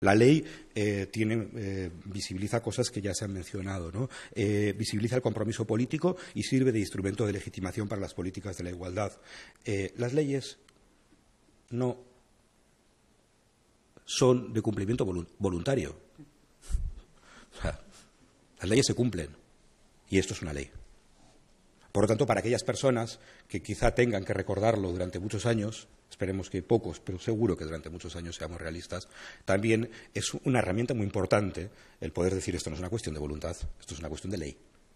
La ley eh, eh, visibiliza cosas que ya se han mencionado, ¿no? Eh, visibiliza el compromiso político y sirve de instrumento de legitimación para las políticas de la igualdad. las leyes no son de cumplimiento voluntario. las leyes se cumplen y esto es una ley. Por lo tanto, para aquellas personas que quizá tengan que recordarlo durante muchos años, esperemos que pocos, pero seguro que durante muchos años seamos realistas, también es una herramienta muy importante el poder decir esto no es una cuestión de voluntad, esto es una cuestión de ley.